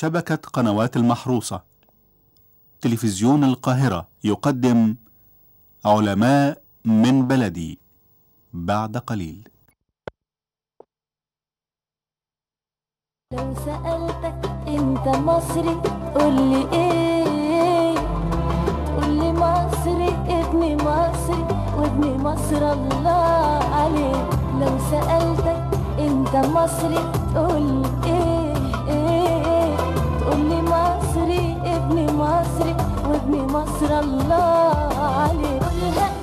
شبكة قنوات المحروسة تلفزيون القاهرة يقدم علماء من بلدي بعد قليل لو سألتك انت مصري قولي ايه قولي مصري ابن مصري وابن مصر الله عليه لو سألتك انت مصري قولي ايه مصري وابني مصر الله عليك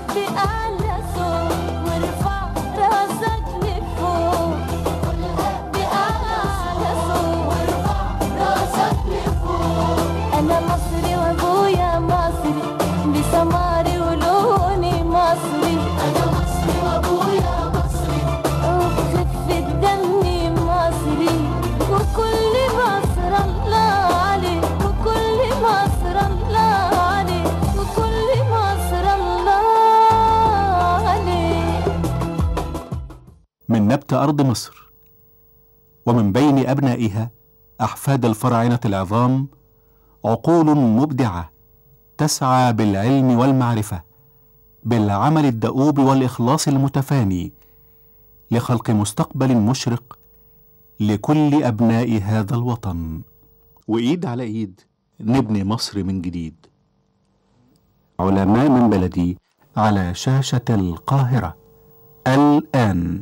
من نبت أرض مصر ومن بين أبنائها أحفاد الفراعنة العظام عقول مبدعة تسعى بالعلم والمعرفة بالعمل الدؤوب والإخلاص المتفاني لخلق مستقبل مشرق لكل أبناء هذا الوطن وإيد على إيد نبني مصر من جديد علماء من بلدي على شاشة القاهرة الآن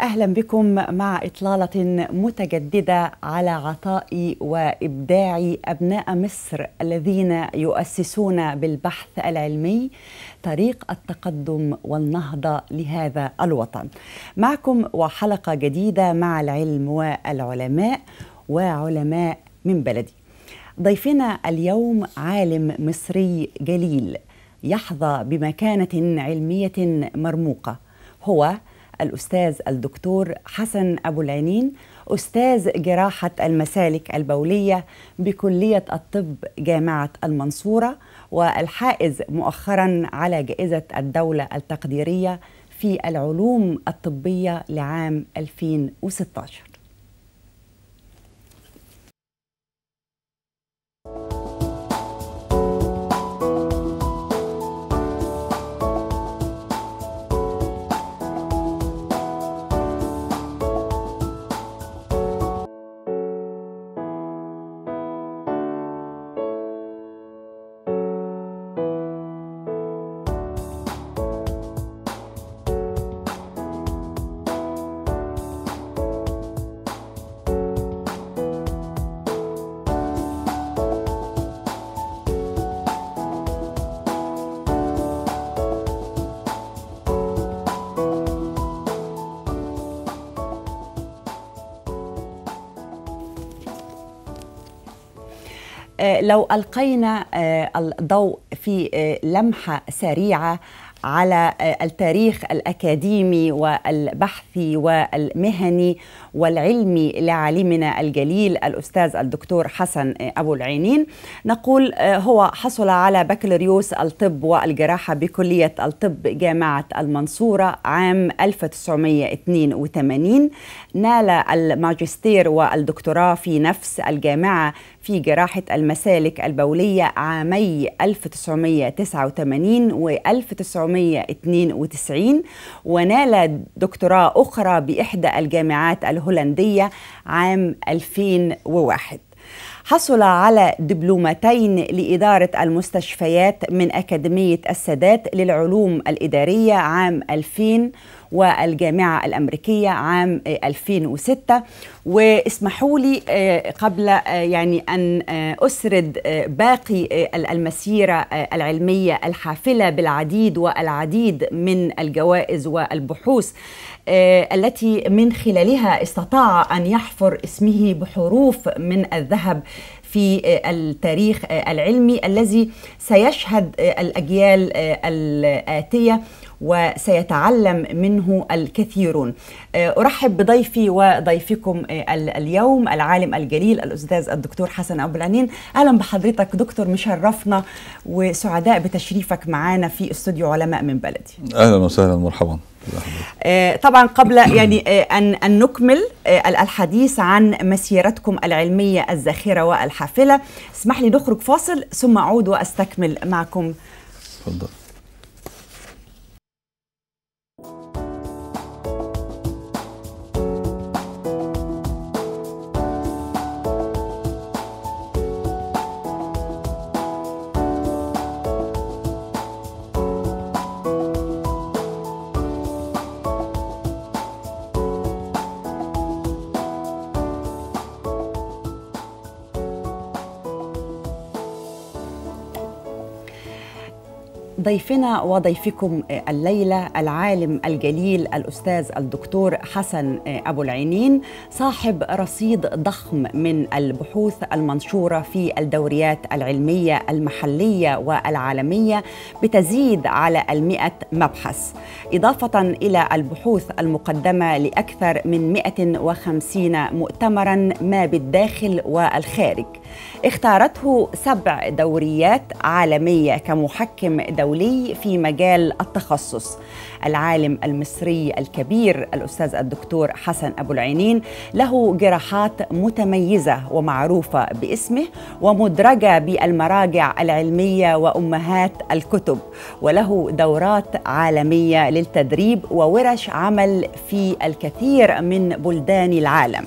اهلا بكم مع اطلاله متجدده على عطاء وابداع ابناء مصر الذين يؤسسون بالبحث العلمي طريق التقدم والنهضه لهذا الوطن. معكم وحلقه جديده مع العلم والعلماء وعلماء من بلدي. ضيفنا اليوم عالم مصري جليل يحظى بمكانة علمية مرموقة هو الأستاذ الدكتور حسن أبو العينين أستاذ جراحة المسالك البولية بكلية الطب جامعة المنصورة والحائز مؤخرا على جائزة الدولة التقديرية في العلوم الطبية لعام 2016 آه، لو ألقينا آه، الضوء في آه، لمحة سريعة على التاريخ الاكاديمي والبحثي والمهني والعلمي لعالمنا الجليل الاستاذ الدكتور حسن ابو العينين نقول هو حصل على بكالوريوس الطب والجراحه بكليه الطب جامعه المنصوره عام 1982 نال الماجستير والدكتوراه في نفس الجامعه في جراحة المسالك البولية عامي 1989 و 1992 ونال دكتوراه أخرى بإحدى الجامعات الهولندية عام 2001 حصل على دبلومتين لإدارة المستشفيات من أكاديمية السادات للعلوم الإدارية عام 2000 والجامعة الأمريكية عام 2006 واسمحوا لي آه، قبل آه، يعني أن آه، أسرد باقي المسيرة العلمية الحافلة بالعديد والعديد من الجوائز والبحوث التي من خلالها استطاع أن يحفر اسمه بحروف من الذهب في التاريخ العلمي الذي سيشهد الاجيال الاتيه وسيتعلم منه الكثيرون آه، أرحب بضيفي وضيفكم آه، اليوم العالم الجليل الأستاذ الدكتور حسن أبو العنين أهلا بحضرتك دكتور مشرفنا وسعداء بتشريفك معنا في استوديو علماء من بلدي أهلا وسهلا مرحبا آه، طبعا قبل يعني ان ان نكمل الحديث عن مسيرتكم العلميه الزاخره والحافله اسمح لي نخرج فاصل ثم اعود واستكمل معكم تفضل ضيفنا وضيفكم آه، الليله العالم الجليل الاستاذ الدكتور حسن آه، ابو العينين صاحب رصيد ضخم من البحوث المنشوره في الدوريات العلميه المحليه والعالميه بتزيد على المئة مبحث اضافه الى البحوث المقدمه لاكثر من 150 مؤتمرا ما بالداخل والخارج اختارته سبع دوريات عالميه كمحكم دوري الدولي في مجال التخصص العالم المصري الكبير الأستاذ الدكتور حسن أبو العينين له جراحات متميزة ومعروفة باسمه ومدرجة بالمراجع العلمية وأمهات الكتب وله دورات عالمية للتدريب وورش عمل في الكثير من بلدان العالم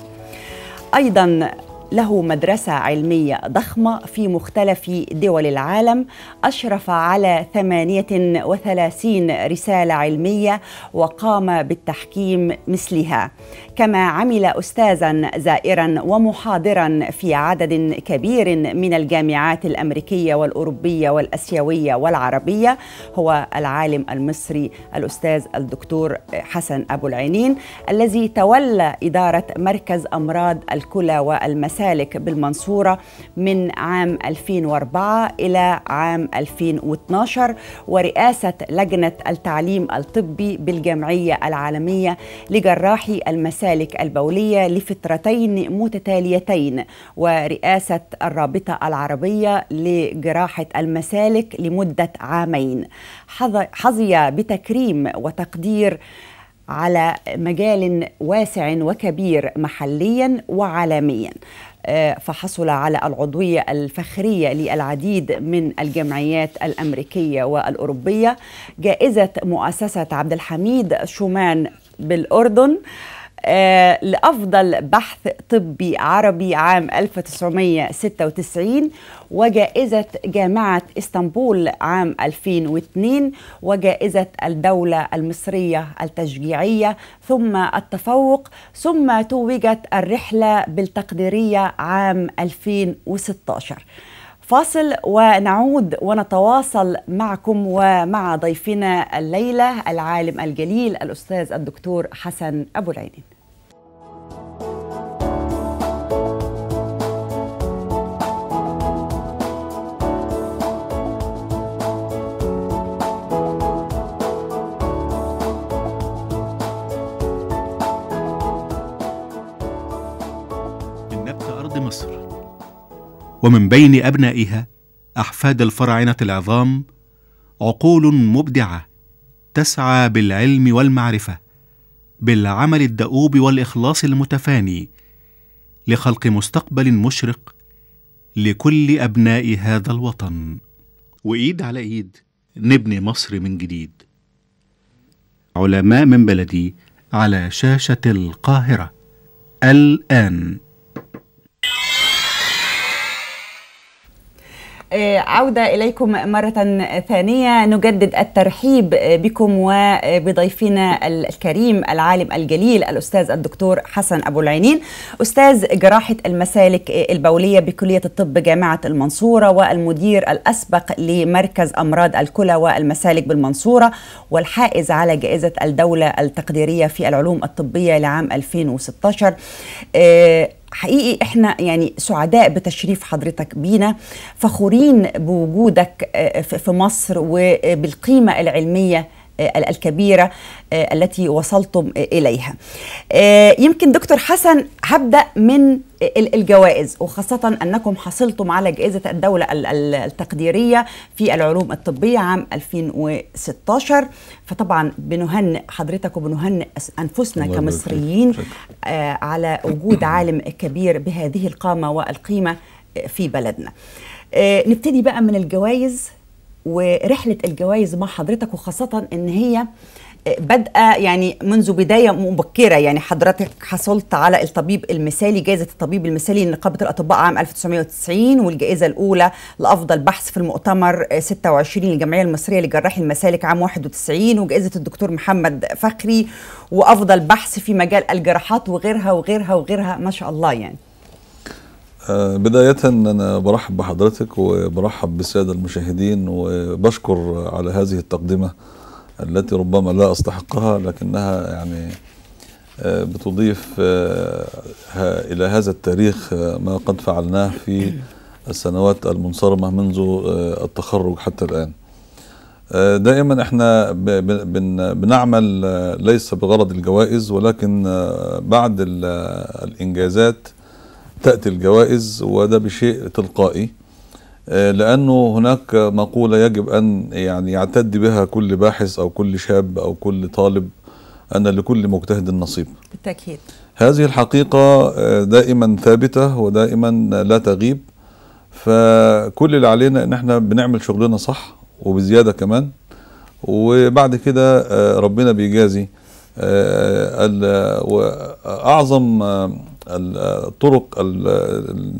ايضا له مدرسة علمية ضخمة في مختلف دول العالم أشرف على 38 رسالة علمية وقام بالتحكيم مثلها كما عمل أستاذا زائرا ومحاضرا في عدد كبير من الجامعات الأمريكية والأوروبية والأسيوية والعربية هو العالم المصري الأستاذ الدكتور حسن أبو العينين الذي تولى إدارة مركز أمراض الكلى والمسالك بالمنصورة من عام 2004 إلى عام 2012 ورئاسة لجنة التعليم الطبي بالجمعية العالمية لجراحي المسالك المسالك البولية لفترتين متتاليتين ورئاسة الرابطة العربية لجراحة المسالك لمدة عامين حظي بتكريم وتقدير على مجال واسع وكبير محليا وعالميا آه، فحصل على العضوية الفخرية للعديد من الجمعيات الأمريكية والأوروبية جائزة مؤسسة عبد الحميد شومان بالأردن آه، لأفضل بحث طبي عربي عام 1996 وجائزة جامعة اسطنبول عام 2002 وجائزة الدولة المصرية التشجيعية ثم التفوق ثم توجت الرحلة بالتقديرية عام 2016 فاصل ونعود ونتواصل معكم ومع ضيفنا الليله العالم الجليل الاستاذ الدكتور حسن ابو العينين مصر ومن بين أبنائها أحفاد الفراعنة العظام عقول مبدعة تسعى بالعلم والمعرفة بالعمل الدؤوب والإخلاص المتفاني لخلق مستقبل مشرق لكل أبناء هذا الوطن وإيد على إيد نبني مصر من جديد علماء من بلدي على شاشة القاهرة الآن آه، عودة إليكم مرة ثانية نجدد الترحيب آه، بكم وبضيفنا الكريم العالم الجليل الأستاذ الدكتور حسن أبو العينين أستاذ جراحة المسالك آه، البولية بكلية الطب جامعة المنصورة والمدير الأسبق لمركز أمراض الكلى والمسالك بالمنصورة والحائز على جائزة الدولة التقديرية في العلوم الطبية لعام 2016 حقيقي احنا يعني سعداء بتشريف حضرتك بينا فخورين بوجودك آه، في مصر وبالقيمه العلميه آه، الكبيرة آه، التي وصلتم إليها آه، يمكن دكتور حسن هبدأ من الجوائز وخاصة أنكم حصلتم على جائزة الدولة التقديرية في العلوم الطبية عام 2016 فطبعا بنهن حضرتك وبنهن أنفسنا كمصريين على وجود عالم كبير بهذه القامة والقيمة في بلدنا نبتدي بقى من الجوائز ورحله الجوائز مع حضرتك وخاصه ان هي آه، بادئه يعني منذ بدايه مبكره يعني حضرتك حصلت على الطبيب المثالي جائزه الطبيب المثالي لنقابه الاطباء عام 1990 والجائزه الاولى لافضل بحث في المؤتمر 26 آه، للجمعيه المصريه لجراح المسالك عام 91 وجائزه الدكتور محمد فخري وافضل بحث في مجال الجراحات وغيرها وغيرها وغيرها ما شاء الله يعني آه، بداية أنا برحب بحضرتك وبرحب بالسادة المشاهدين وبشكر على هذه التقدمة التي ربما لا أستحقها لكنها يعني آه، بتضيف آه، إلى هذا التاريخ ما قد فعلناه في السنوات المنصرمة منذ التخرج حتى الآن دائما احنا بنعمل ليس بغرض الجوائز ولكن بعد الإنجازات تأتي الجوائز وده بشيء تلقائي آه، لأنه هناك مقولة يجب أن يعني يعتد بها كل باحث أو كل شاب أو كل طالب أن لكل مجتهد نصيب بالتأكيد هذه الحقيقة آه، دائما ثابتة ودائما لا تغيب فكل اللي علينا ان احنا بنعمل شغلنا صح وبزياده كمان وبعد كده آه، ربنا بيجازي اعظم الطرق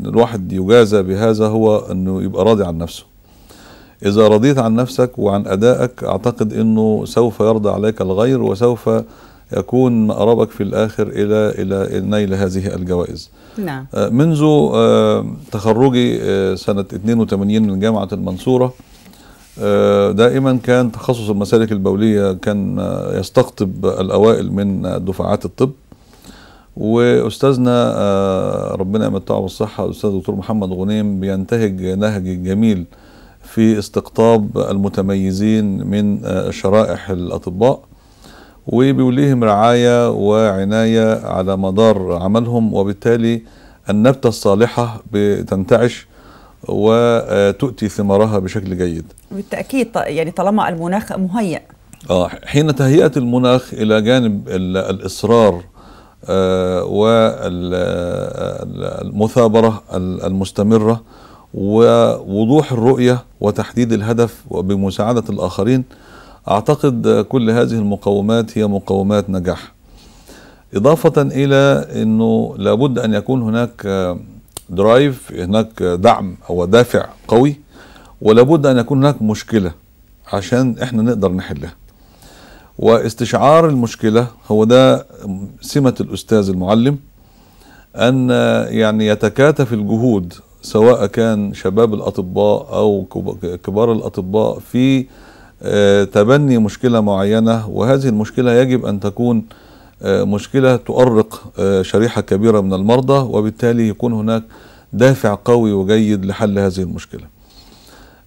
الواحد يجازى بهذا هو انه يبقى راضي عن نفسه اذا رضيت عن نفسك وعن ادائك اعتقد انه سوف يرضى عليك الغير وسوف يكون مقربك في الآخر إلى إلى نيل هذه الجوائز نعم. آه، منذ آه، تخرجي آه، سنة 82 من جامعة المنصورة دائما كان تخصص المسالك البولية كان يستقطب الأوائل من دفعات الطب واستاذنا آه، ربنا يمتعه بالصحه الاستاذ دكتور محمد غنيم بينتهج نهج جميل في استقطاب المتميزين من آه، شرائح الاطباء وبيوليهم رعايه وعنايه على مدار عملهم وبالتالي النبته الصالحه بتنتعش وتؤتي ثمارها بشكل جيد بالتاكيد يعني طالما المناخ مهيئ اه حين تهيئه المناخ الى جانب الاصرار آه، والمثابرة المستمرة ووضوح الرؤية وتحديد الهدف وبمساعدة الآخرين أعتقد كل هذه المقومات هي مقومات نجاح إضافة إلى أنه لابد أن يكون هناك درايف هناك دعم أو دافع قوي ولابد أن يكون هناك مشكلة عشان إحنا نقدر نحلها واستشعار المشكلة هو ده سمة الأستاذ المعلم أن يعني يتكاتف الجهود سواء كان شباب الأطباء أو كبار الأطباء في آه، تبني مشكلة معينة وهذه المشكلة يجب أن تكون آه، مشكلة تؤرق آه، شريحة كبيرة من المرضى وبالتالي يكون هناك دافع قوي وجيد لحل هذه المشكله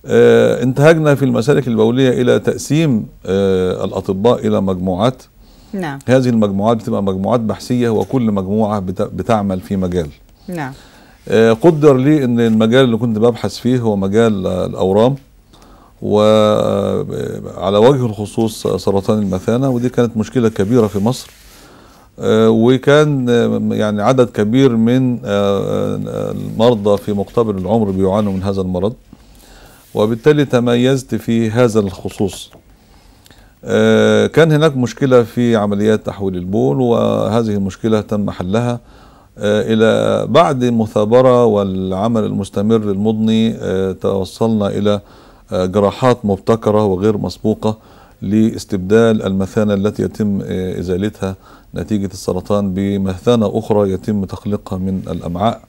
آه، انتهجنا في المسالك البولية إلى تقسيم آه، الأطباء إلى مجموعات نعم. هذه المجموعات بتبقى مجموعات بحثية وكل مجموعة بتعمل في مجال نعم. آه، قدر لي أن المجال اللي كنت ببحث فيه هو مجال الأورام وعلى وجه الخصوص سرطان المثانة ودي كانت مشكلة كبيرة في مصر وكان يعني عدد كبير من المرضى في مقتبل العمر بيعانوا من هذا المرض وبالتالي تميزت في هذا الخصوص آه، كان هناك مشكلة في عمليات تحويل البول وهذه المشكلة تم حلها آه، إلى بعد مثابرة والعمل المستمر المضني آه، توصلنا إلى جراحات مبتكرة وغير مسبوقة لاستبدال المثانة التي يتم إزالتها نتيجة السرطان بمثانة أخرى يتم تخليقها من الأمعاء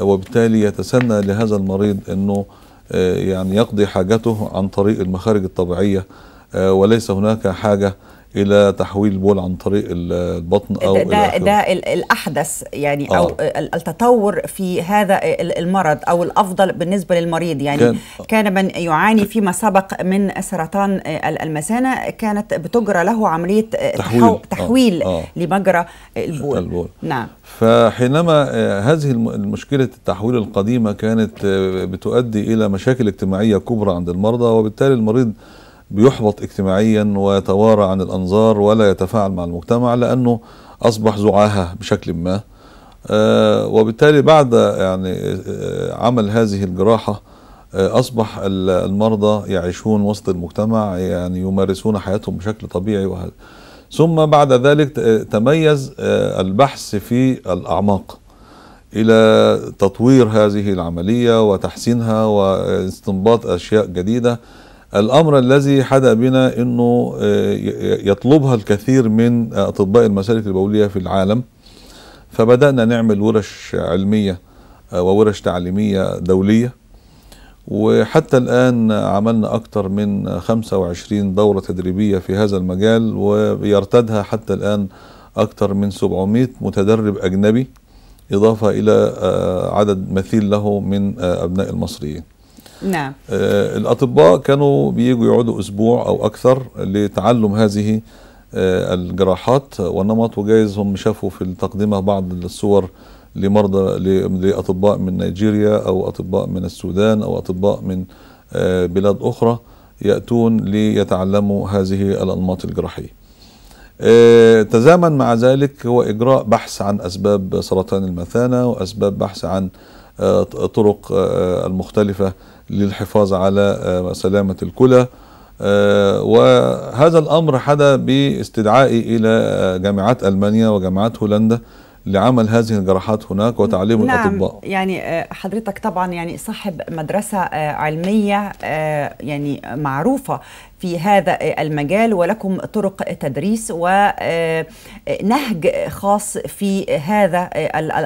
وبالتالي يتسنى لهذا المريض أنه آه، يعني يقضي حاجته عن طريق المخارج الطبيعية آه، وليس هناك حاجة الى تحويل البول عن طريق البطن او ده إلى ده الاحدث يعني آه. او التطور في هذا المرض او الافضل بالنسبه للمريض يعني كان, كان من يعاني فيما سبق من سرطان المثانه كانت بتجرى له عمليه تحويل, آه. تحويل آه. آه. لمجرى البول. البول نعم فحينما آه، هذه مشكله التحويل القديمه كانت آه، بتؤدي الى مشاكل اجتماعيه كبرى عند المرضى وبالتالي المريض بيحبط اجتماعيا ويتوارى عن الأنظار ولا يتفاعل مع المجتمع لأنه أصبح زعاهة بشكل ما آه، وبالتالي بعد يعني آه، عمل هذه الجراحة آه، أصبح المرضى يعيشون وسط المجتمع يعني يمارسون حياتهم بشكل طبيعي وهذا ثم بعد ذلك تميز البحث في الأعماق إلى تطوير هذه العملية وتحسينها واستنباط أشياء جديدة الامر الذي حدا بنا انه آه، يطلبها الكثير من اطباء المسالك البوليه في العالم فبدانا نعمل ورش علميه آه، وورش تعليميه دوليه وحتى الآن عملنا أكثر من 25 دورة تدريبية في هذا المجال ويرتدها حتى الآن أكثر من 700 متدرب أجنبي إضافة إلى آه، عدد مثيل له من أبناء المصريين نعم آه، الأطباء كانوا بيجوا يقعدوا أسبوع أو أكثر لتعلم هذه آه، الجراحات والنمط وجايز هم شافوا في التقدمة بعض الصور لمرضى لأطباء من نيجيريا أو أطباء من السودان أو أطباء من آه، بلاد أخرى يأتون ليتعلموا هذه الأنماط الجراحية تزامن مع ذلك هو إجراء بحث عن أسباب سرطان المثانة وأسباب بحث عن طرق المختلفة للحفاظ على آه، سلامة الكلى آه، وهذا الأمر حدا باستدعائي إلى آه، جامعات ألمانيا وجامعات هولندا لعمل هذه الجراحات هناك وتعليم نعم الأطباء يعني آه، حضرتك طبعا يعني صاحب مدرسة آه، علمية آه، يعني معروفة في هذا المجال ولكم طرق تدريس ونهج خاص في هذا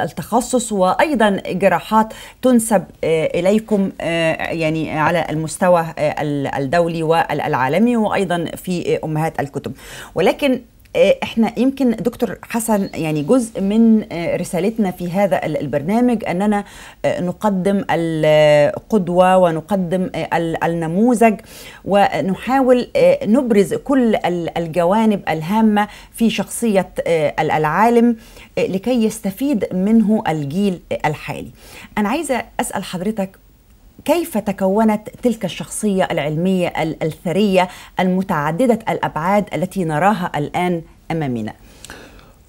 التخصص وايضا جراحات تنسب اليكم يعني على المستوى الدولي والعالمي وايضا في امهات الكتب ولكن آه، احنا يمكن دكتور حسن يعني جزء من آه، رسالتنا في هذا البرنامج اننا آه، نقدم القدوه ونقدم النموذج ونحاول نبرز كل الجوانب الهامه في شخصيه العالم لكي يستفيد منه الجيل الحالي. انا عايزه اسال حضرتك كيف تكونت تلك الشخصية العلمية الثرية المتعددة الأبعاد التي نراها الآن أمامنا؟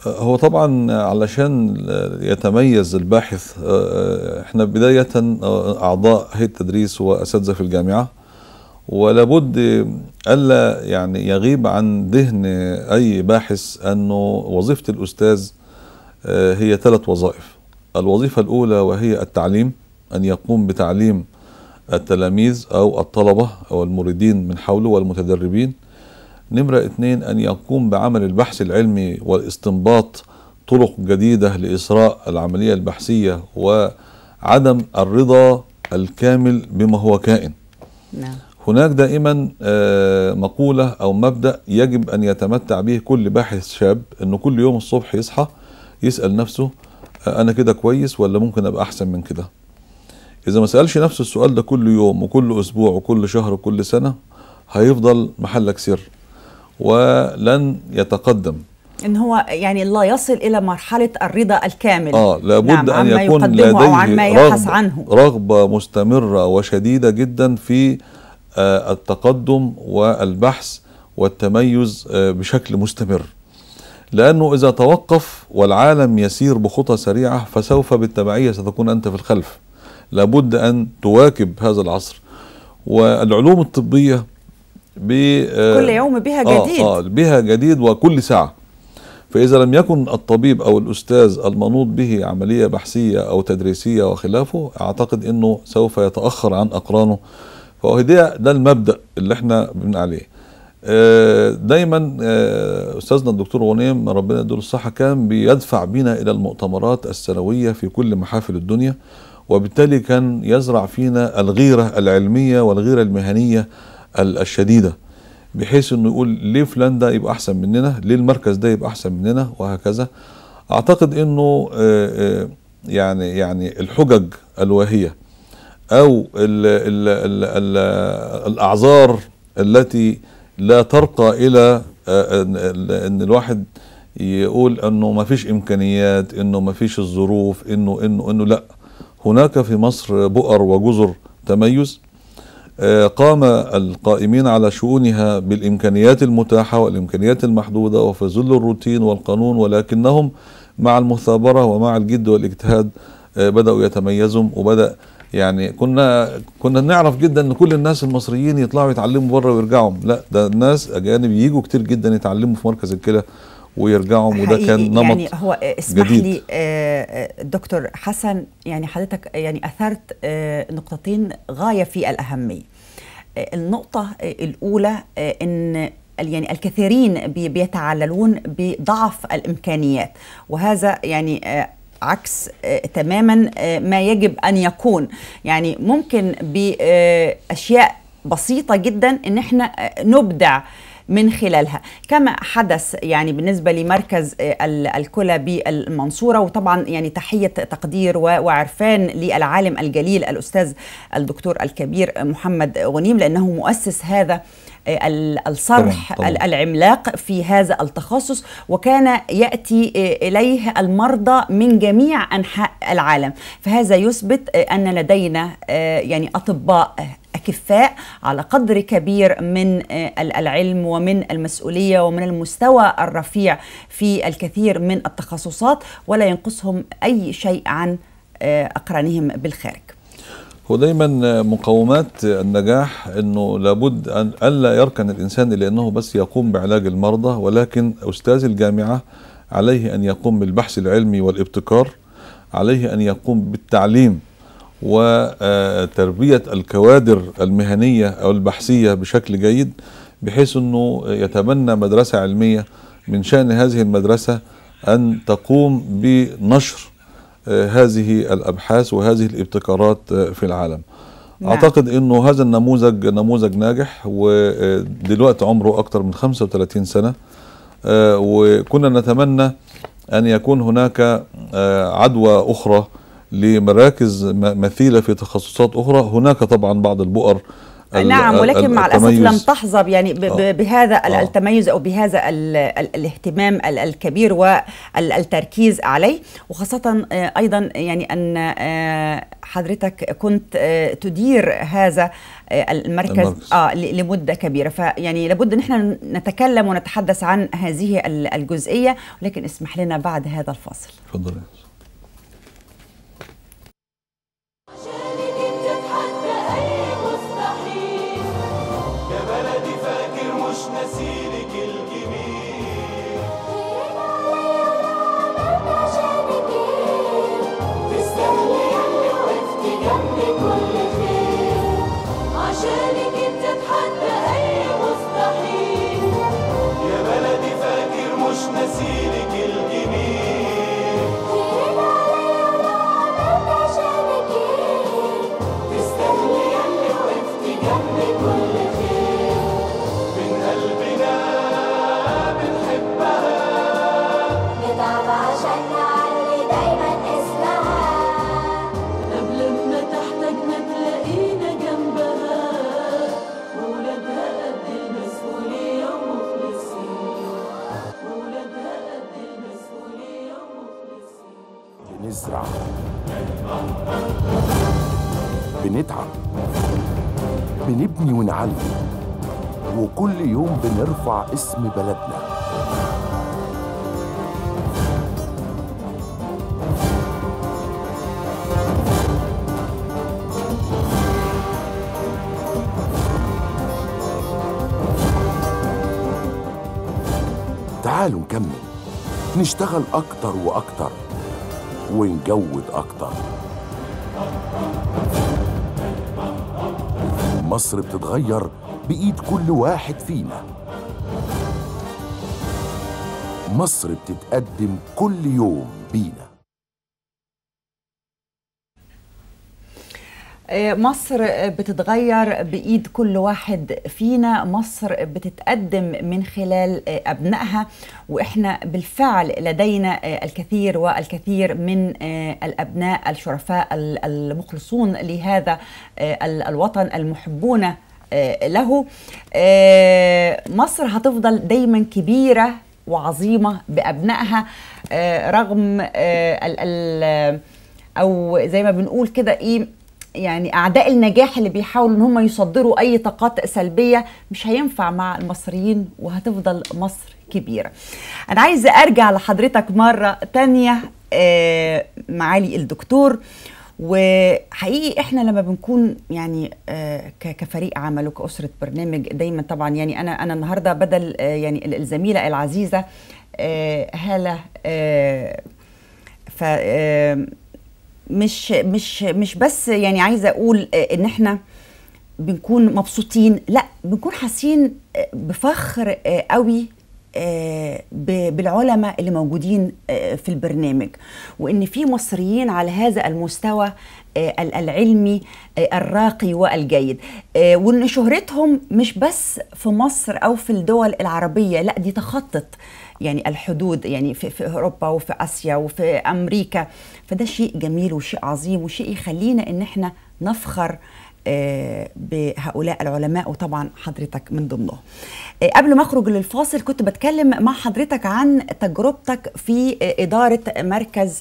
أه، هو طبعا علشان يتميز الباحث أه، أه، احنا بداية أعضاء هيئة التدريس وأساتذة في الجامعة ولابد ألا يعني يغيب عن ذهن أي باحث أنه وظيفة الأستاذ هي ثلاث وظائف الوظيفة الأولى وهي التعليم أن يقوم بتعليم التلاميذ أو الطلبة أو المريدين من حوله والمتدربين نمرة اثنين أن يقوم بعمل البحث العلمي والاستنباط طرق جديدة لإسراء العملية البحثية وعدم الرضا الكامل بما هو كائن نعم. هناك دائما آه، مقولة أو مبدأ يجب أن يتمتع به كل باحث شاب أنه كل يوم الصبح يصحى يسأل نفسه آه، أنا كده كويس ولا ممكن أبقى أحسن من كده إذا ما سألش نفسه السؤال ده كل يوم وكل أسبوع وكل شهر وكل سنة هيفضل محلك سر ولن يتقدم ان هو يعني لا يصل الى مرحله الرضا الكامل اه لابد نعم ان يكون لديه أو عن ما يبحث عنه رغبه مستمره وشديده جدا في آه التقدم والبحث والتميز آه بشكل مستمر لانه اذا توقف والعالم يسير بخطى سريعه فسوف بالتبعيه ستكون انت في الخلف لابد أن تواكب هذا العصر والعلوم الطبية كل يوم بها آه، جديد آه, آه بها جديد وكل ساعة فإذا لم يكن الطبيب أو الأستاذ المنوط به عملية بحثية أو تدريسية وخلافه أعتقد أنه سوف يتأخر عن أقرانه فهو ده, ده المبدأ اللي احنا بن عليه آه، دايما آه، استاذنا الدكتور غنيم ربنا يديله الصحه كان بيدفع بنا الى المؤتمرات السنويه في كل محافل الدنيا وبالتالي كان يزرع فينا الغيرة العلمية والغيرة المهنية الشديدة بحيث انه يقول ليه فلان ده يبقى احسن مننا ليه المركز ده يبقى احسن مننا وهكذا اعتقد انه آه، آه، يعني يعني الحجج الواهيه او الـ الـ الـ الـ الاعذار التي لا ترقى الى آه، ان الواحد يقول انه ما فيش امكانيات انه ما فيش الظروف انه انه انه لا هناك في مصر بؤر وجزر تميز آه، قام القائمين على شؤونها بالإمكانيات المتاحة والإمكانيات المحدودة وفي ظل الروتين والقانون ولكنهم مع المثابرة ومع الجد والاجتهاد آه، بدأوا يتميزوا وبدأ يعني كنا كنا نعرف جدا ان كل الناس المصريين يطلعوا يتعلموا بره ويرجعوا لا ده الناس اجانب ييجوا كتير جدا يتعلموا في مركز الكلى ويرجعوا وده كان نمط يعني هو اسمح جديد. لي آه، آه، دكتور حسن يعني حضرتك آه، يعني اثرت نقطتين غايه في الاهميه النقطه الاولى ان يعني الكثيرين بيتعللون بضعف الامكانيات وهذا يعني عكس تماما ما يجب ان يكون يعني ممكن باشياء بسيطه جدا ان احنا نبدع من خلالها كما حدث يعني بالنسبة لمركز آه، الكلى بالمنصورة وطبعا يعني تحية تقدير وعرفان للعالم الجليل الأستاذ الدكتور الكبير محمد غنيم لأنه مؤسس هذا آه، الصرح طبعا. طبعا. العملاق في هذا التخصص وكان ياتي آه، اليه المرضى من جميع انحاء العالم فهذا يثبت آه، ان لدينا يعني اطباء أكفاء على قدر كبير من العلم ومن المسؤولية ومن المستوى الرفيع في الكثير من التخصصات ولا ينقصهم أي شيء عن أقرانهم بالخارج هو دايما مقومات النجاح انه لابد ان الا يركن الانسان الى انه بس يقوم بعلاج المرضى ولكن استاذ الجامعه عليه ان يقوم بالبحث العلمي والابتكار عليه ان يقوم بالتعليم وتربيه الكوادر المهنيه او البحثيه بشكل جيد بحيث انه يتبنى مدرسه علميه من شان هذه المدرسه ان تقوم بنشر هذه الابحاث وهذه الابتكارات آه، في العالم نعم. اعتقد انه هذا النموذج نموذج ناجح ودلوقتي عمره اكثر من 35 سنه آه، وكنا نتمنى ان يكون هناك آه، عدوى اخرى لمراكز مثيله في تخصصات اخرى هناك طبعا بعض البؤر نعم ولكن مع الاسف لم تحظى يعني آه. بهذا آه. التميز او بهذا الاهتمام الكبير والتركيز عليه وخاصه آه، ايضا يعني ان آه، حضرتك كنت تدير هذا المركز, المركز. آه لمده كبيره فيعني لابد ان احنا نتكلم ونتحدث عن هذه الجزئيه ولكن اسمح لنا بعد هذا الفاصل تفضل ترفع اسم بلدنا تعالوا نكمل نشتغل أكتر وأكتر ونجود أكتر مصر بتتغير بإيد كل واحد فينا مصر بتتقدم كل يوم بينا آه، مصر بتتغير بإيد كل واحد فينا مصر بتتقدم من خلال آه، أبنائها وإحنا بالفعل لدينا آه، الكثير والكثير من الأبناء الشرفاء المخلصون لهذا الوطن المحبون له مصر هتفضل دايما كبيرة وعظيمه بابنائها آه، رغم آه، او زي ما بنقول كده ايه يعني اعداء النجاح اللي بيحاولوا ان هم يصدروا اي طاقات سلبيه مش هينفع مع المصريين وهتفضل مصر كبيره. انا عايزه ارجع لحضرتك مره تانية آه، معالي الدكتور وحقيقي احنا لما بنكون يعني آه، كفريق عمل وكاسره برنامج دايما طبعا يعني انا انا النهارده بدل آه، يعني الزميله العزيزه آه، هاله ف مش مش مش بس يعني عايزه اقول ان احنا بنكون مبسوطين لا بنكون حاسين بفخر قوي بالعلماء اللي موجودين آه، في البرنامج وان في مصريين على هذا المستوى آه، العلمي آه، الراقي والجيد وان شهرتهم مش بس في مصر او في الدول العربيه لا دي تخطط يعني الحدود يعني في, في اوروبا وفي اسيا وفي امريكا فده شيء جميل وشيء عظيم وشيء يخلينا ان احنا نفخر آه آه، بهؤلاء العلماء وطبعا حضرتك من ضمنهم آه، قبل ما اخرج للفاصل كنت بتكلم مع حضرتك عن تجربتك في آه، اداره مركز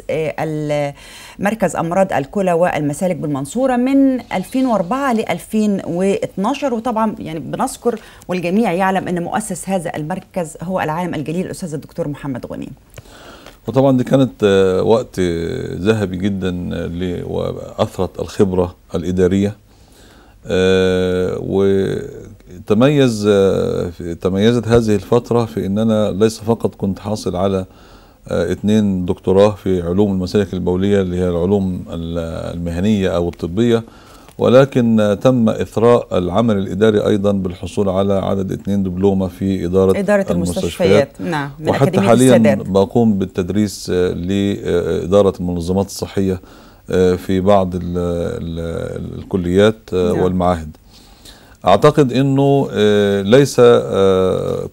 مركز امراض الكلى والمسالك بالمنصوره من 2004 ل 2012 وطبعا يعني بنذكر والجميع يعلم ان مؤسس هذا المركز هو العالم الجليل الاستاذ الدكتور محمد غني وطبعا دي كانت وقت ذهبي جدا واثرت الخبره الاداريه آه، وتميز آه، تميزت هذه الفترة في أن أنا ليس فقط كنت حاصل على آه، اثنين دكتوراه في علوم المسالك البولية اللي هي العلوم المهنية أو الطبية ولكن تم إثراء العمل الإداري أيضا بالحصول على عدد اثنين دبلومة في إدارة, إدارة المستشفيات, المستشفيات. نعم وحتى حاليا السادات. بقوم بالتدريس لإدارة المنظمات الصحية آه، في بعض الكليات آه، نعم. والمعاهد أعتقد أنه آه، ليس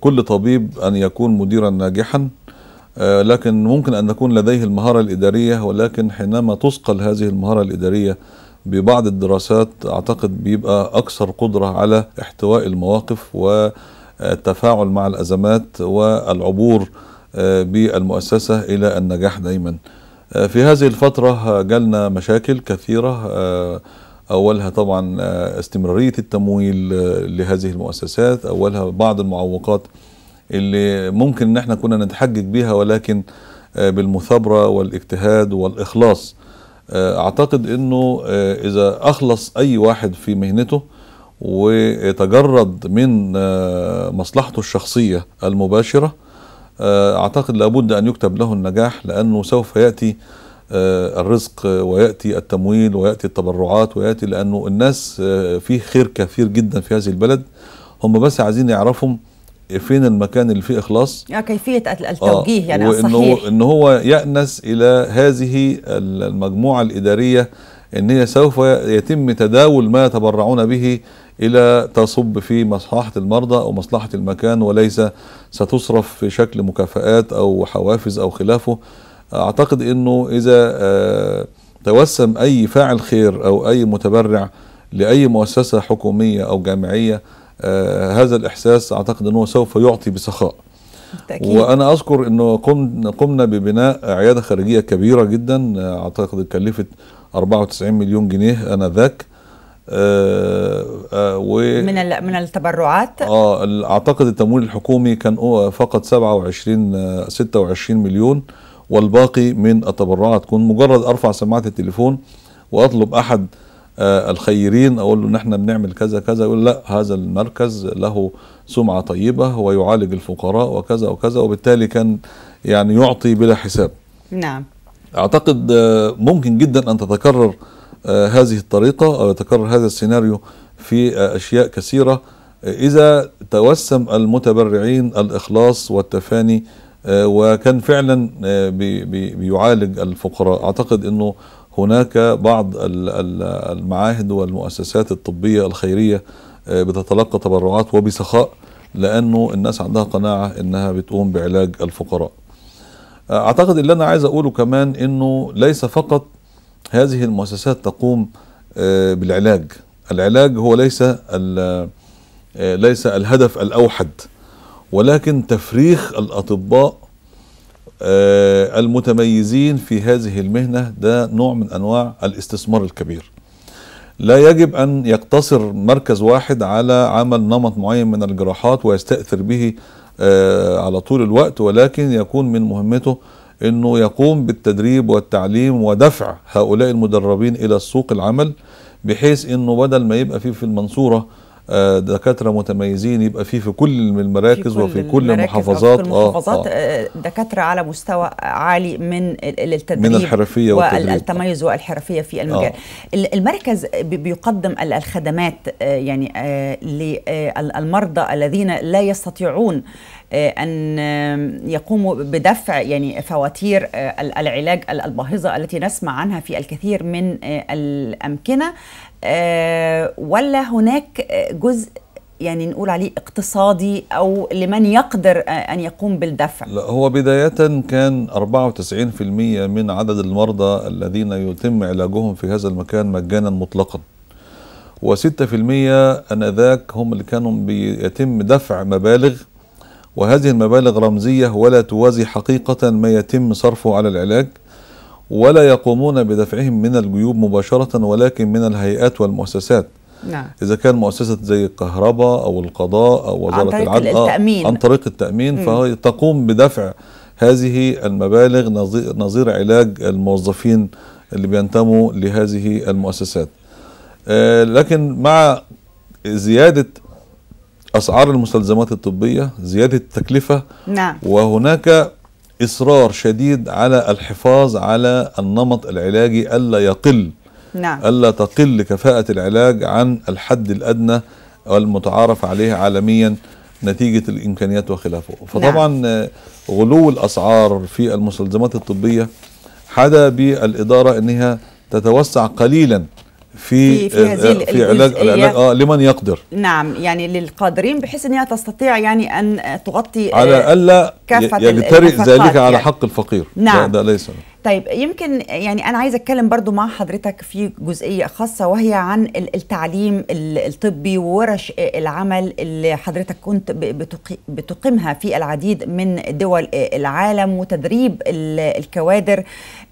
كل طبيب أن يكون مديرا ناجحا لكن ممكن أن تكون لديه المهارة الإدارية ولكن حينما تصقل هذه المهارة الإدارية ببعض الدراسات أعتقد بيبقى أكثر قدرة على احتواء المواقف والتفاعل مع الأزمات والعبور بالمؤسسة إلى النجاح دايماً آه، في هذه الفترة جالنا مشاكل كثيرة آه، أولها طبعا آه، استمرارية التمويل لهذه المؤسسات أولها بعض المعوقات اللي ممكن ان احنا كنا نتحجج بيها ولكن بالمثابرة والاجتهاد والإخلاص أعتقد أنه إذا أخلص أي واحد في مهنته وتجرد من مصلحته الشخصية المباشرة آه، أعتقد لابد أن يكتب له النجاح لأنه سوف يأتي آه، الرزق ويأتي التمويل ويأتي التبرعات ويأتي لأنه الناس آه، في خير كثير جدا في هذه البلد هم بس عايزين يعرفوا فين المكان اللي فيه اخلاص كيفيه التوجيه آه يعني وإن الصحيح ان هو يأنس الى هذه المجموعه الاداريه ان هي سوف يتم تداول ما يتبرعون به إلى تصب في مصلحة المرضى أو مصلحة المكان وليس ستصرف في شكل مكافآت أو حوافز أو خلافه أعتقد أنه إذا آه، توسم أي فاعل خير أو أي متبرع لأي مؤسسة حكومية أو جامعية آه، هذا الإحساس أعتقد أنه سوف يعطي بسخاء بالتأكيد. وانا اذكر انه قمنا قمنا ببناء عياده خارجيه كبيره جدا آه، اعتقد كلفت 94 مليون جنيه انا ذاك آه، آه، و من من التبرعات اه اعتقد التمويل الحكومي كان فقط 27 26 آه، مليون والباقي من التبرعات كنت مجرد ارفع سماعه التليفون واطلب احد الخيرين اقول له ان احنا بنعمل كذا كذا يقول لا هذا المركز له سمعه طيبه هو يعالج الفقراء وكذا وكذا وبالتالي كان يعني يعطي بلا حساب نعم اعتقد ممكن جدا ان تتكرر آه، هذه الطريقة أو يتكرر هذا السيناريو في آه، أشياء كثيرة آه، إذا توسم المتبرعين الإخلاص والتفاني وكان فعلا بيعالج الفقراء أعتقد أنه هناك بعض المعاهد والمؤسسات الطبية الخيرية بتتلقى تبرعات وبسخاء لأنه الناس عندها قناعة أنها بتقوم بعلاج الفقراء أعتقد اللي أنا عايز أقوله كمان أنه ليس فقط هذه المؤسسات تقوم آه، بالعلاج العلاج هو ليس آه، ليس الهدف الأوحد ولكن تفريخ الأطباء آه، المتميزين في هذه المهنة ده نوع من أنواع الاستثمار الكبير لا يجب أن يقتصر مركز واحد على عمل نمط معين من الجراحات ويستأثر به على طول الوقت ولكن يكون من مهمته انه يقوم بالتدريب والتعليم ودفع هؤلاء المدربين الى سوق العمل بحيث انه بدل ما يبقى فيه في المنصوره آه، دكاتره متميزين يبقى في في كل المراكز في كل وفي كل المحافظات كل المحافظات آه،, آه. آه, دكاتره على مستوى عالي من التدريب من الحرفيه والتميز والحرفيه في المجال آه. المركز بيقدم الخدمات يعني للمرضى الذين لا يستطيعون أن يقوموا بدفع يعني فواتير العلاج الباهظة التي نسمع عنها في الكثير من الأمكنة آه، ولا هناك جزء يعني نقول عليه اقتصادي او لمن يقدر ان يقوم بالدفع؟ لا هو بدايه كان 94% من عدد المرضى الذين يتم علاجهم في هذا المكان مجانا مطلقا. و6% انذاك هم اللي كانوا بيتم دفع مبالغ وهذه المبالغ رمزيه ولا توازي حقيقه ما يتم صرفه على العلاج. ولا يقومون بدفعهم من الجيوب مباشرة ولكن من الهيئات والمؤسسات نعم. إذا كان مؤسسة زي الكهرباء أو القضاء أو وزارة عن العدل آه، التأمين. عن طريق التأمين مم. فهي تقوم بدفع هذه المبالغ نظير, نظير علاج الموظفين اللي بينتموا لهذه المؤسسات آه لكن مع زيادة أسعار المستلزمات الطبية زيادة التكلفة نعم. وهناك إصرار شديد على الحفاظ على النمط العلاجي ألا يقل نعم. ألا تقل كفاءة العلاج عن الحد الأدنى المتعارف عليه عالميا نتيجة الإمكانيات وخلافه نعم. فطبعا نعم. غلو الأسعار في المستلزمات الطبية حدا بالإدارة أنها تتوسع قليلا في في, آه، هذه في علاج العلاج اه لمن يقدر نعم يعني للقادرين بحيث انها تستطيع يعني ان تغطي آه، على الا كافه يعني ذلك يعني. على حق الفقير نعم ده, ده ليس طيب يمكن يعني انا عايزه اتكلم برضو مع حضرتك في جزئيه خاصه وهي عن التعليم الطبي وورش العمل اللي حضرتك كنت بتقيمها في العديد من دول العالم وتدريب الكوادر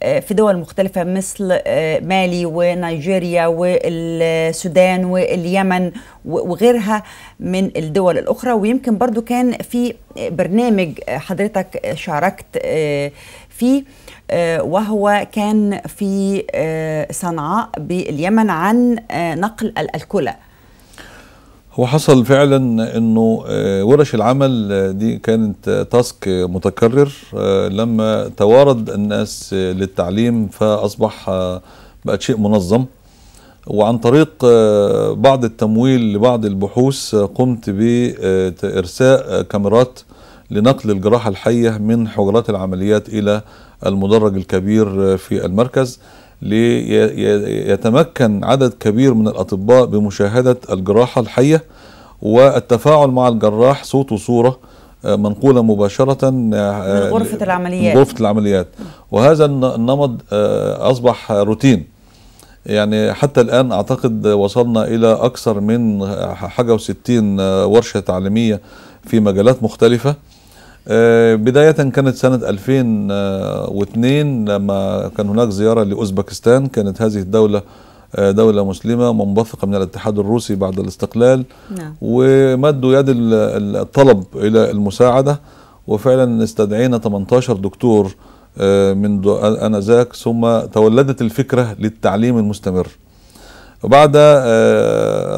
آه، في دول مختلفه مثل آه، مالي ونيجيريا والسودان واليمن وغيرها من الدول الاخرى ويمكن برضو كان في برنامج حضرتك شاركت آه، فيه آه، وهو كان في آه، صنعاء باليمن عن آه، نقل الكلى هو حصل فعلا انه ورش العمل دي كانت تاسك متكرر لما توارد الناس للتعليم فاصبح بقت شيء منظم وعن طريق بعض التمويل لبعض البحوث قمت بارساء كاميرات لنقل الجراحه الحيه من حجرات العمليات الى المدرج الكبير في المركز ليتمكن عدد كبير من الأطباء بمشاهدة الجراحة الحية والتفاعل مع الجراح صوت وصورة آه، منقولة مباشرة آه، من آه، غرفة العمليات من غرفة العمليات وهذا النمط أصبح روتين يعني حتى الآن أعتقد وصلنا إلى أكثر من حاجة وستين ورشة تعليمية في مجالات مختلفة آه، بداية كانت سنة 2002 لما كان هناك زيارة لأوزبكستان كانت هذه الدولة آه، دولة مسلمة منبثقة من الاتحاد الروسي بعد الاستقلال نعم. ومدوا يد الطلب إلى المساعدة وفعلا استدعينا 18 دكتور آه، منذ أنذاك ثم تولدت الفكرة للتعليم المستمر وبعد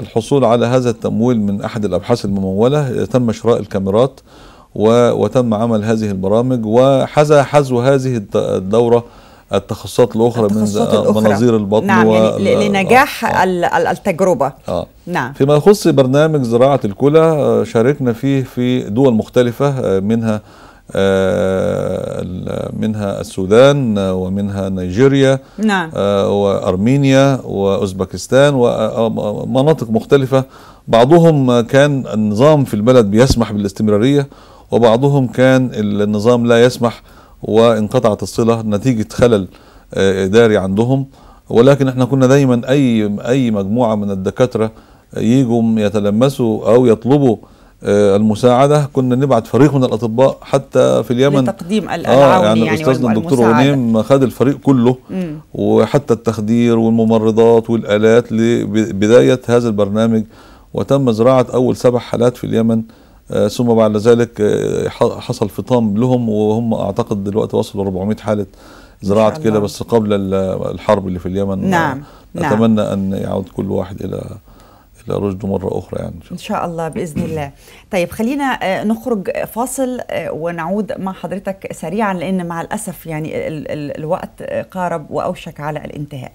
الحصول على هذا التمويل من أحد الأبحاث الممولة تم شراء الكاميرات وتم عمل هذه البرامج وحذا حذو هذه الدوره التخصصات الاخرى التخصصات من مناظير البطن نعم وال... يعني لنجاح آه. آه. التجربه آه. نعم فيما يخص برنامج زراعه الكلى آه، شاركنا فيه في دول مختلفه آه، منها منها السودان ومنها نيجيريا نعم. وارمينيا واوزبكستان ومناطق مختلفه بعضهم كان النظام في البلد بيسمح بالاستمراريه وبعضهم كان النظام لا يسمح وانقطعت الصلة نتيجة خلل آه، إداري عندهم ولكن احنا كنا دايما أي أي مجموعة من الدكاترة يجوا يتلمسوا أو يطلبوا آه، المساعدة كنا نبعت فريق من الأطباء حتى في اليمن لتقديم آه، العون آه يعني, يعني أستاذنا الدكتور غنيم خد الفريق كله مم. وحتى التخدير والممرضات والآلات لبداية هذا البرنامج وتم زراعة أول سبع حالات في اليمن آه، ثم بعد ذلك آه، حصل فطام لهم وهم اعتقد دلوقتي وصلوا 400 حاله زراعه كده بس قبل الحرب اللي في اليمن نعم, آه، نعم. اتمنى نعم. ان يعود كل واحد الى الى رشده مره اخرى يعني ان شاء الله, باذن الله طيب خلينا نخرج فاصل ونعود مع حضرتك سريعا لان مع الاسف يعني الوقت قارب واوشك على الانتهاء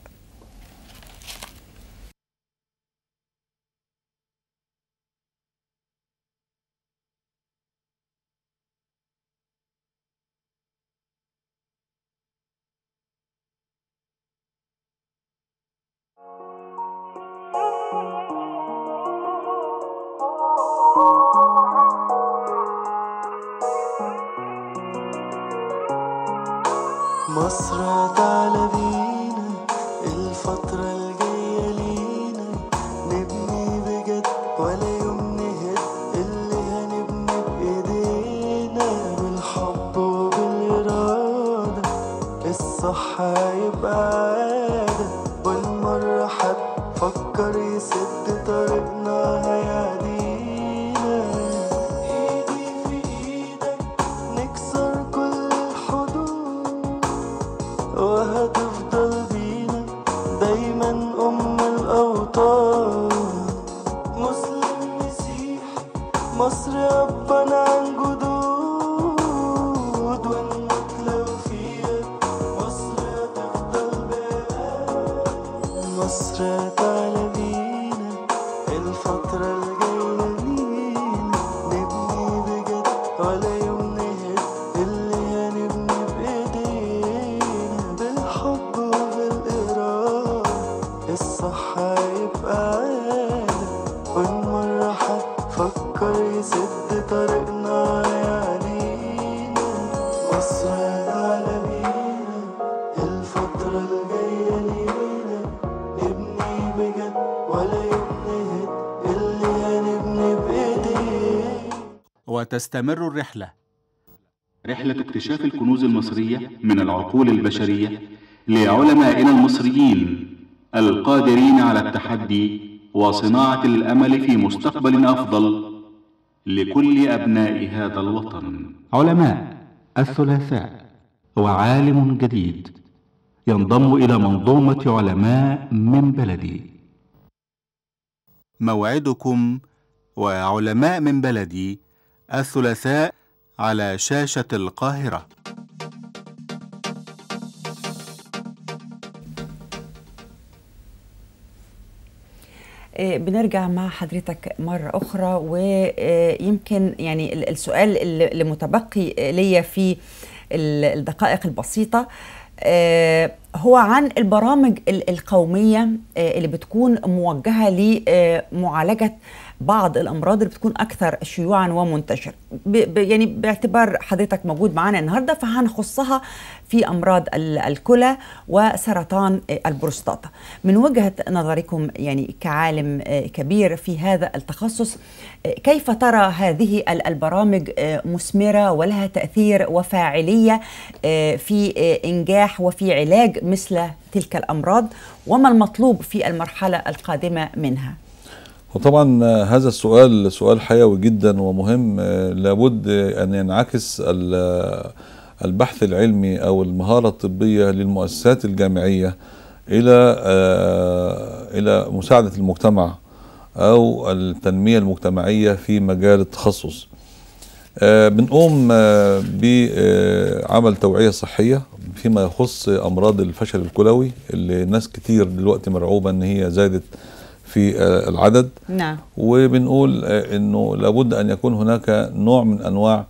بعادة والمرة حد فكر يسد طريق وتستمر الرحلة رحلة اكتشاف الكنوز المصرية من العقول البشرية لعلمائنا المصريين القادرين على التحدي وصناعة الأمل في مستقبل أفضل لكل أبناء هذا الوطن علماء الثلاثاء وعالم جديد ينضم إلى منظومة علماء من بلدي موعدكم وعلماء من بلدي الثلاثاء على شاشة القاهرة آه، بنرجع مع حضرتك مرة أخرى ويمكن يعني السؤال اللي متبقي ليا في الدقائق البسيطة آه، هو عن البرامج القومية آه، اللي بتكون موجهة لمعالجة بعض الامراض اللي بتكون اكثر شيوعا ومنتشر ب يعني باعتبار حضرتك موجود معانا النهارده فهنخصها في امراض الكلى وسرطان آه، البروستاتا من وجهه نظركم يعني كعالم آه، كبير في هذا التخصص آه، كيف ترى هذه البرامج مثمره ولها تاثير وفاعليه في انجاح وفي علاج مثل تلك الامراض وما المطلوب في المرحله القادمه منها وطبعا آه، هذا السؤال سؤال حيوي جدا ومهم آه، لابد أن ينعكس آه، البحث العلمي أو المهارة الطبية للمؤسسات الجامعية إلى إلى مساعدة المجتمع أو التنمية المجتمعية في مجال التخصص بنقوم بعمل توعية صحية فيما يخص أمراض الفشل الكلوي اللي ناس كتير دلوقتي مرعوبة أن هي زادت في آه، العدد نعم وبنقول آه، انه لابد ان يكون هناك نوع من انواع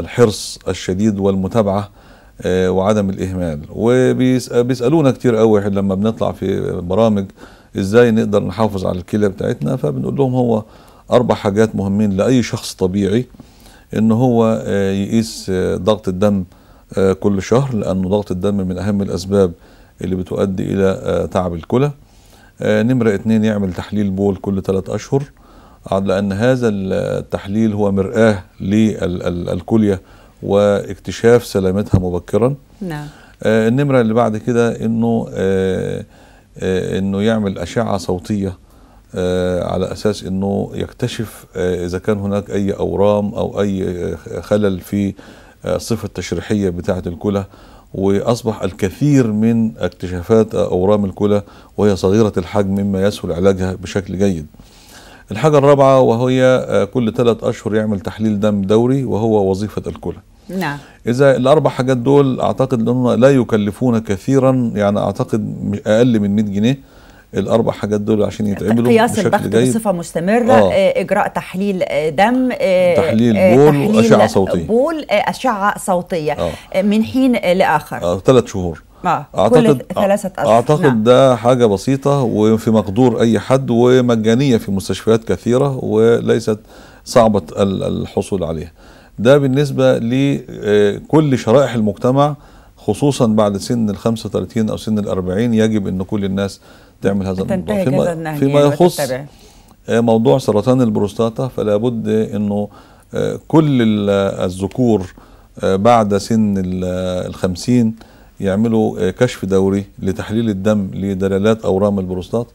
الحرص الشديد والمتابعه آه، وعدم الاهمال وبيسالونا كتير قوي لما بنطلع في برامج ازاي نقدر نحافظ على الكلى بتاعتنا فبنقول لهم هو اربع حاجات مهمين لاي شخص طبيعي ان هو يقيس ضغط الدم كل شهر لانه ضغط الدم من اهم الاسباب اللي بتؤدي الى تعب الكلى آه، نمرة اتنين يعمل تحليل بول كل ثلاث أشهر آه، لأن هذا التحليل هو مرآة للكلية واكتشاف سلامتها مبكرا نعم آه، النمرة اللي بعد كده أنه أنه يعمل أشعة صوتية على أساس أنه يكتشف إذا كان هناك أي أورام أو أي خلل في الصفة التشريحية بتاعة الكلى وأصبح الكثير من اكتشافات أورام الكلى وهي صغيرة الحجم مما يسهل علاجها بشكل جيد الحاجة الرابعة وهي آه، كل ثلاث أشهر يعمل تحليل دم دوري وهو وظيفة الكلى نعم إذا الأربع حاجات دول أعتقد أنهم لا يكلفون كثيرا يعني أعتقد أقل من 100 جنيه الاربع حاجات دول عشان يتعملوا قياس البخت جيد. بصفه مستمره آه. آه، اجراء تحليل آه، دم آه، تحليل بول تحليل واشعه صوتيه بول اشعه صوتيه آه. من حين لاخر اه ثلاث شهور آه. اعتقد كل ثلاثة أشهر. اعتقد نعم. ده حاجه بسيطه وفي مقدور اي حد ومجانيه في مستشفيات كثيره وليست صعبه الحصول عليها ده بالنسبه لكل شرائح المجتمع خصوصا بعد سن ال 35 او سن ال 40 يجب ان كل الناس تعمل هذا الموضوع فيما, فيما يعني يخص آه، موضوع سرطان البروستاتا فلا بد انه آه، كل الذكور آه، بعد سن الخمسين يعملوا كشف دوري لتحليل الدم لدلالات أورام البروستات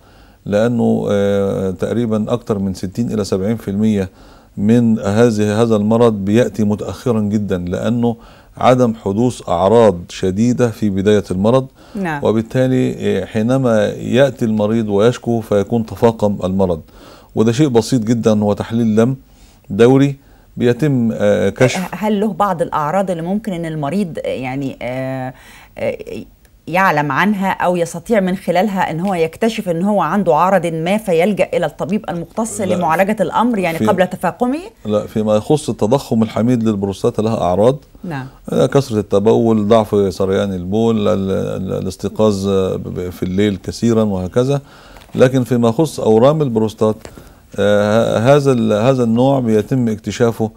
لأنه تقريبا أكثر من 60 إلى 70% من هذه هذا المرض بيأتي متأخرا جدا لأنه عدم حدوث أعراض شديدة في بداية المرض نعم. وبالتالي إيه، حينما يأتي المريض ويشكو فيكون تفاقم المرض وده شيء بسيط جدا هو تحليل دم دوري بيتم آه، كشف هل له بعض الأعراض اللي ممكن أن المريض يعني آه، آه، يعلم عنها او يستطيع من خلالها ان هو يكتشف ان هو عنده عرض ما فيلجا الى الطبيب المختص لمعالجه الامر يعني قبل تفاقمه لا فيما يخص التضخم الحميد للبروستاتا لها اعراض نعم آه، كثره التبول ضعف سريان البول الاستيقاظ آه، في الليل كثيرا وهكذا لكن فيما يخص اورام البروستات آه، هذا هذا النوع بيتم اكتشافه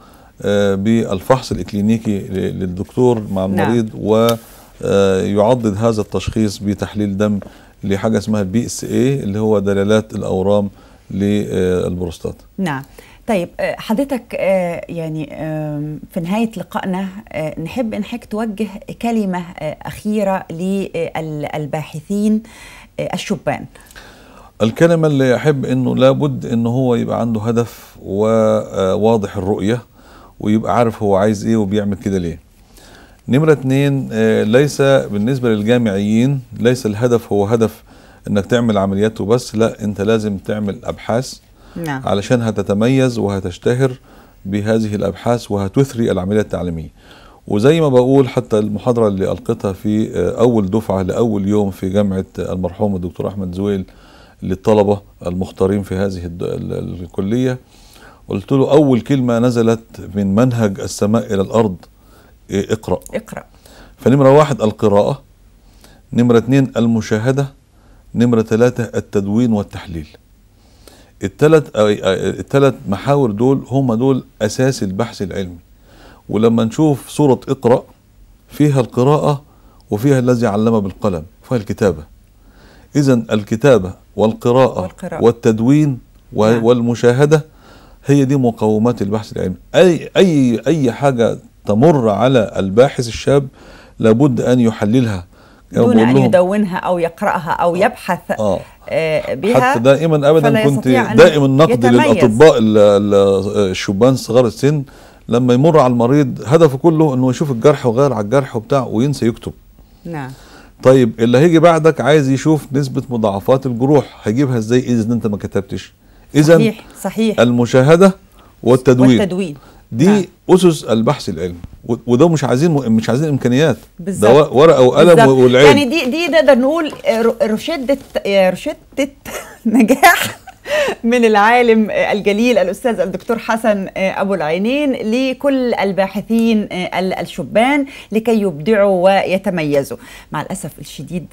بالفحص الاكلينيكي للدكتور مع نعم. المريض نعم. و آه، يعضد هذا التشخيص بتحليل دم لحاجه اسمها البي اس اي اللي هو دلالات الاورام للبروستات نعم. طيب آه، حضرتك آه، يعني في نهاية لقائنا نحب إنك توجه كلمة أخيرة للباحثين الشبان الكلمة اللي أحب أنه لابد أنه هو يبقى عنده هدف وواضح الرؤية ويبقى عارف هو عايز إيه وبيعمل كده ليه نمرة اتنين آه، ليس بالنسبة للجامعيين ليس الهدف هو هدف انك تعمل عمليات وبس لا انت لازم تعمل ابحاث نعم. علشان هتتميز وهتشتهر بهذه الابحاث وهتثري العمليه التعليميه وزي ما بقول حتى المحاضره اللي القيتها في آه، اول دفعه لاول يوم في جامعه المرحوم الدكتور احمد زويل للطلبه المختارين في هذه الكليه قلت له اول كلمه نزلت من منهج السماء الى الارض اقرأ اقرأ فنمرة واحد القراءة نمرة اثنين المشاهدة نمرة ثلاثة التدوين والتحليل الثلاث الثلاث محاور دول هم دول أساس البحث العلمي ولما نشوف سورة اقرأ فيها القراءة وفيها الذي علم بالقلم فيها الكتابة إذا الكتابة والقراءة, والقراءة والتدوين نعم. والمشاهدة هي دي مقومات البحث العلمي أي أي أي حاجة تمر على الباحث الشاب لابد أن يحللها دون أن يدونها أو يقرأها أو آه. يبحث آه. آه. بها حتى دائما ابدا كنت دائما نقد للاطباء الشبان صغار السن لما يمر على المريض هدفه كله انه يشوف الجرح وغير على الجرح وبتاع وينسى يكتب نعم طيب اللي هيجي بعدك عايز يشوف نسبه مضاعفات الجروح هيجيبها ازاي اذا انت ما كتبتش اذا صحيح صحيح المشاهده والتدوين والتدوين دي نعم. اسس البحث العلمي وده مش عايزين مش عايزين امكانيات بالزبط. ده ورقه وقلم والعلم يعني دي دي نقدر نقول روشده روشده نجاح من العالم الجليل الاستاذ الدكتور حسن آه، ابو العينين لكل الباحثين آه، الشبان لكي يبدعوا ويتميزوا مع الاسف الشديد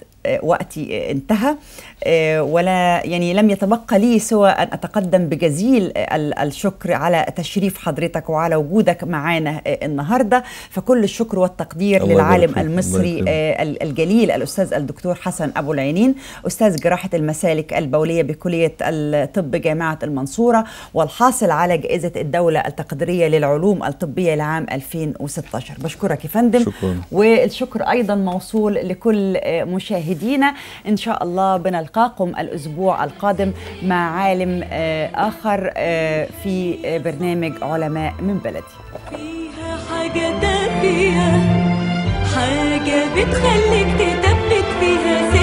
وقتي انتهى آه، ولا يعني لم يتبقى لي سوى ان اتقدم بجزيل الشكر على تشريف حضرتك وعلى وجودك معانا آه، النهارده فكل الشكر والتقدير للعالم المصري آه، الجليل الاستاذ الدكتور حسن ابو العينين استاذ جراحه المسالك البوليه بكليه الطب جامعه المنصوره والحاصل على جائزه الدوله التقديريه للعلوم الطبيه لعام 2016 بشكرك يا فندم شكرا. والشكر ايضا موصول لكل مشاهد مشاهدينا إن شاء الله بنلقاكم الأسبوع القادم مع عالم آه، آخر آه، في آه، برنامج علماء من بلدي فيها حاجة فيها حاجة بتخليك تتبت فيها